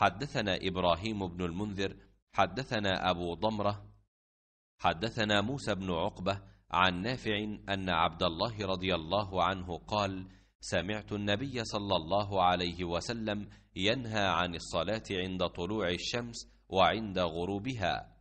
حدثنا إبراهيم بن المنذر حدثنا أبو ضمرة حدثنا موسى بن عقبة عن نافع أن عبد الله رضي الله عنه قال سمعت النبي صلى الله عليه وسلم ينهى عن الصلاة عند طلوع الشمس وعند غروبها